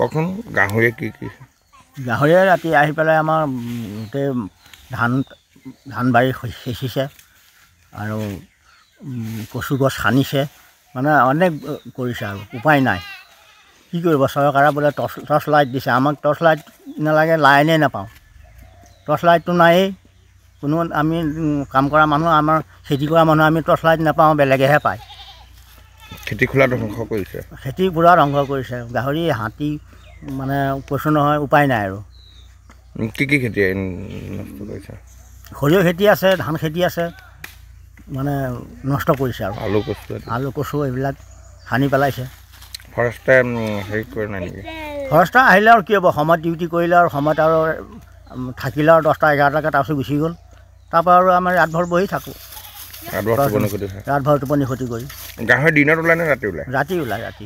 কওকচোন গাহৰিয়ে কি কি গাহৰিয়ে ৰাতি আহি পেলাই আমাৰ গোটেই ধান ধান বাৰী সিঁচিছে আৰু কচু গছ সানিছে মানে অনেক কৰিছে আৰু উপায় নাই কি কৰিব চৰকাৰে বোলে টৰ্চ টৰ্চ লাইট দিছে আমাক টৰ্চ লাইট নালাগে লাইনেই নাপাওঁ টৰ্চ লাইটটো নাইয়েই কোনো আমি কাম কৰা মানুহ আমাৰ খেতি কৰা মানুহ আমি টৰ্চ লাইট নাপাওঁ বেলেগেহে পায় খেতি খোলা ধ্বংস কৰিছে খেতি পূৰা ধ্বংস কৰিছে গাহৰি হাতী মানে কৈছোঁ নহয় উপায় নাই আৰু কি কি খেতি কৰিছে সৰিয়হ খেতি আছে ধান খেতি আছে মানে নষ্ট কৰিছে আৰু আলু কচু আলু কচু এইবিলাক সানি পেলাইছে ফৰেষ্টে হেৰি কৰে নাই নেকি ফৰেষ্টাৰ আহিলে আৰু কি হ'ব সময়ত ডিউটি কৰিলে আৰু সময়ত আৰু থাকিলে আৰু দহটা এঘাৰটাকৈ তাৰপিছত গুচি গ'ল তাৰপৰা আৰু আমাৰ ৰাতভৰ বহি থাকোঁ ৰাত ভৰ টোপনি ক্ষতি কৰি গাহৰি দিনত ওলাই নে ৰাতি ওলাই ৰাতি ওলাই ৰাতি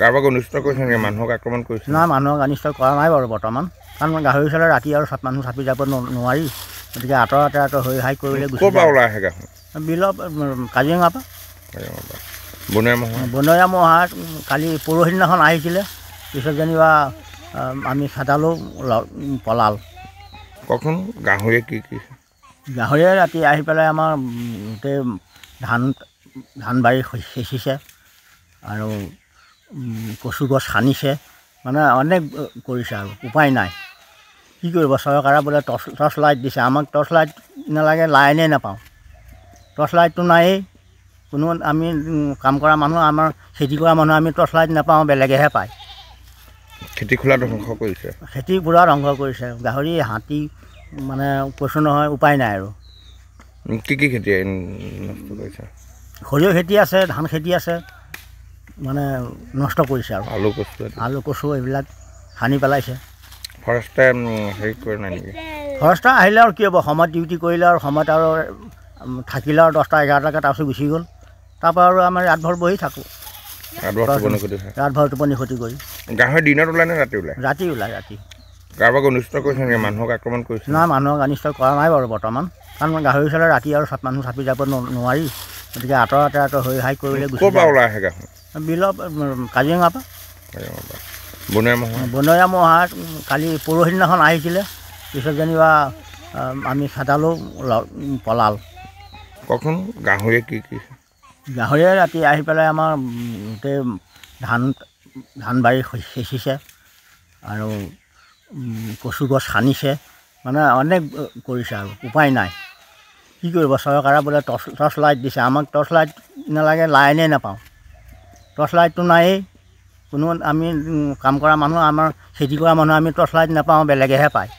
কাৰোবাক অনিষ্ট কৰিছে নেকি মানুহক আক্ৰমণ কৰিছে নাই মানুহক অনিষ্ট কৰা নাই বাৰু বৰ্তমান কাৰণ গাহৰি চালে ৰাতি আৰু চাপ মানুহ চাপি যাব নোৱাৰি গতিকে আঁতৰ আঁতৰ আঁতৰ হৈ হাই কৰিলে গুচি ক'ৰপৰা ওলাই আহে গাহৰি বিলৰ কাজিৰঙাৰ পৰা বনৰীয়া মহ বনৰীয়া মহ কালি পৰহিদিনাখন আহিছিলে পিছত যেনিবা আমি খাদালো পলাল কওকচোন গাহৰিয়ে কি কি গাহৰিয়ে ৰাতি আহি পেলাই আমাৰ গোটেই ধান ধান বাৰী সিঁচিছে আৰু কচু গছ সানিছে মানে অনেক কৰিছে আৰু উপায় নাই কি কৰিব চৰকাৰে বোলে টৰ্চ টৰ্চ লাইট দিছে আমাক টৰ্চ লাইট নালাগে লাইনেই নাপাওঁ টৰ্চ লাইটটো নাইয়েই কোনো আমি কাম কৰা মানুহ আমাৰ খেতি কৰা মানুহ আমি টৰ্চ লাইট নাপাওঁ বেলেগেহে পায় খেতি খোলা ধ্বংস কৰিছে খেতি পূৰা ধ্বংস কৰিছে গাহৰি হাতী মানে কৈছোঁ নহয় উপায় নাই আৰু কি কি খেতি সৰিয়হ খেতি আছে ধান খেতি আছে মানে নষ্ট কৰিছে আৰু আলু কচু আলু কচু এইবিলাক সানি পেলাইছে ফৰেষ্টাৰ আহিলে আৰু কি হ'ব সময়ত ডিউটি কৰিলে আৰু সময়ত আৰু থাকিলে আৰু দহটা এঘাৰটাকৈ তাৰপিছত গুচি গ'ল তাৰপৰা আৰু আমাৰ ৰাতভৰ বহি থাকোঁ ৰাতভৰ টোপনি ক্ষতি কৰি গাহৰি দিনত ওলায় নে ৰাতি ওলায় ৰাতি ওলায় ৰাতি কাৰোবাক অনিষ্ট কৰিছে নেকি মানুহক আক্ৰমণ কৰিছে নাই মানুহক অনিষ্ট কৰা নাই বাৰু বৰ্তমান কাৰণ গাহৰি ওচৰলৈ ৰাতি আৰু চব মানুহ চাপি যাব নোৱাৰি গতিকে আঁতৰ আঁতৰ আঁতৰ হৈ হাই কৰিলে ওলাই আহে গাহৰি বিলৰ কাজিৰঙাৰ পৰা বনৰীয়া মহ কালি পৰহি দিনাখন আহিছিলে পিছত যেনিবা আমি খাদালো পলাল কওকচোন গাহৰিয়ে কি কি গাহৰিয়ে ৰাতি আহি পেলাই আমাৰ গোটেই ধান ধান বাৰী সিঁচিছে আৰু কচু গছ সানিছে মানে অনেক কৰিছে আৰু উপায় নাই কি কৰিব চৰকাৰে বোলে টৰ্চ টৰ্চ লাইট দিছে আমাক টৰ্চ লাইট নালাগে লাইনে নাপাওঁ টৰ্চ লাইটটো নাই কোনো আমি কাম কৰা মানুহ আমাৰ খেতি কৰা মানুহ আমি টৰ্চ লাইট নাপাওঁ বেলেগেহে পায়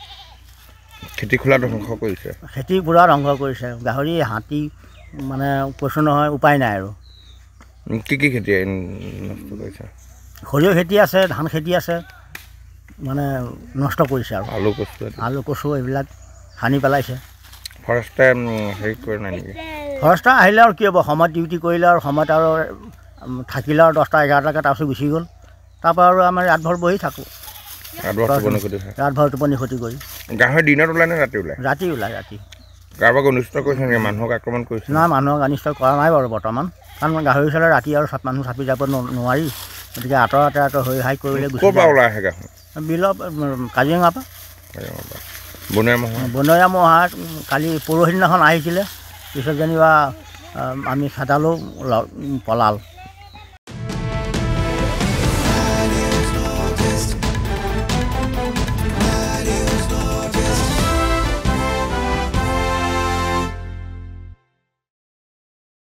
খেতি খোলা ধ্বংস কৰিছে খেতি খোলা ধ্বংস কৰিছে গাহৰি হাতী মানে কৈছোঁ নহয় উপায় নাই আৰু কি কি খেতি সৰিয়হ খেতি আছে ধান খেতি আছে মানে নষ্ট কৰিছে আৰু আলু কচু আলু কচু এইবিলাক সানি পেলাইছে ফৰেষ্টাৰ আহিলে আৰু কি হ'ব সময়ত ডিউটি কৰিলে আৰু সময়ত আৰু থাকিলে আৰু দহটা এঘাৰটাকৈ তাৰপিছত গুচি গ'ল তাৰপৰা আৰু আমাৰ ৰাতভৰ বহি থাকোঁ ৰাতভৰ টোপনি ক্ষতি কৰি গাহৰি দিনত ওলাই নে ৰাতি ওলাই ৰাতি ওলাই ৰাতি কাৰোবাক অনিষ্ট কৰিছে নেকি মানুহক আক্ৰমণ কৰিছে নাই মানুহক অনিষ্ট কৰা নাই বাৰু বৰ্তমান কাৰণ গাহৰি ওচৰলৈ ৰাতি আৰু মানুহ চাপি যাব নোৱাৰি গতিকে আঁতৰ আঁতৰ আঁতৰ হৈ হাই কৰিবলৈ গুচি ওলাই আহে গাহৰি বিলৰ কাজিৰঙাৰ পৰা বনৰীয়া মহা বনৰীয়া মহা কালি পৰহিদিনাখন আহিছিলে পিছত যেনিবা আমি খেদালোঁ পলাল